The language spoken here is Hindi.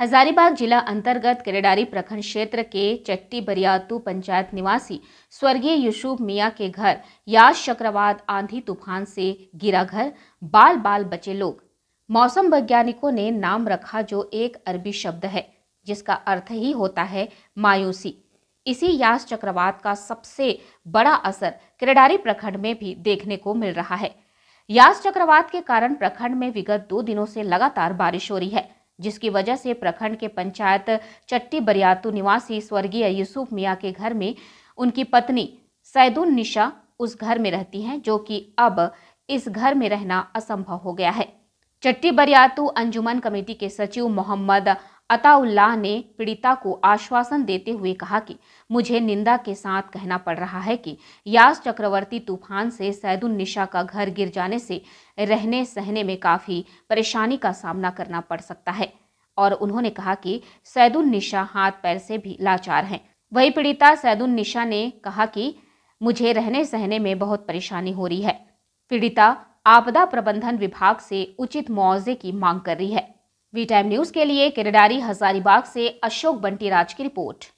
हजारीबाग जिला अंतर्गत करेडारी प्रखंड क्षेत्र के चट्टी बरियातू पंचायत निवासी स्वर्गीय यूसुफ मियाँ के घर यास चक्रवात आंधी तूफान से गिरा घर बाल बाल बचे लोग मौसम वैज्ञानिकों ने नाम रखा जो एक अरबी शब्द है जिसका अर्थ ही होता है मायूसी इसी यास चक्रवात का सबसे बड़ा असर करेडारी प्रखंड में भी देखने को मिल रहा है यास चक्रवात के कारण प्रखंड में विगत दो दिनों से लगातार बारिश हो रही है जिसकी वजह से प्रखंड के पंचायत चट्टी बरियातू निवासी स्वर्गीय यूसुफ मियाँ के घर में उनकी पत्नी सैदुन निशा उस घर में रहती हैं जो कि अब इस घर में रहना असंभव हो गया है चट्टी बरियातू अंजुमन कमेटी के सचिव मोहम्मद अताउल्लाह ने पीड़िता को आश्वासन देते हुए कहा कि मुझे निंदा के साथ कहना पड़ रहा है कि यास चक्रवर्ती तूफान से सैदुल निशा का घर गिर जाने से रहने सहने में काफ़ी परेशानी का सामना करना पड़ सकता है और उन्होंने कहा कि सैदुल निशा हाथ पैर से भी लाचार हैं वही पीड़िता सैदुल निशा ने कहा कि मुझे रहने सहने में बहुत परेशानी हो रही है पीड़िता आपदा प्रबंधन विभाग से उचित मुआवजे की मांग कर रही है वी टाइम न्यूज के लिए किरडारी हजारीबाग से अशोक बंटी राज की रिपोर्ट